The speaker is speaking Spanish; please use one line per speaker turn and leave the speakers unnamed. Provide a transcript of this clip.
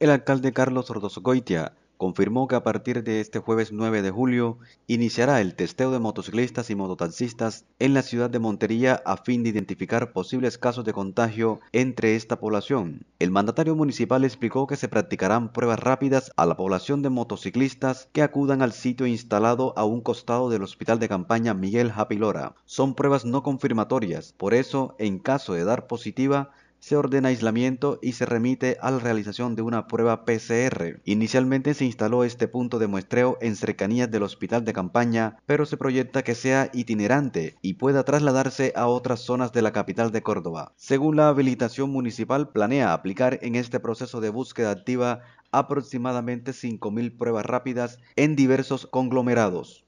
El alcalde Carlos Goitia confirmó que a partir de este jueves 9 de julio iniciará el testeo de motociclistas y mototaxistas en la ciudad de Montería a fin de identificar posibles casos de contagio entre esta población. El mandatario municipal explicó que se practicarán pruebas rápidas a la población de motociclistas que acudan al sitio instalado a un costado del hospital de campaña Miguel Japilora. Son pruebas no confirmatorias, por eso, en caso de dar positiva, se ordena aislamiento y se remite a la realización de una prueba PCR. Inicialmente se instaló este punto de muestreo en cercanías del hospital de campaña, pero se proyecta que sea itinerante y pueda trasladarse a otras zonas de la capital de Córdoba. Según la habilitación municipal, planea aplicar en este proceso de búsqueda activa aproximadamente 5.000 pruebas rápidas en diversos conglomerados.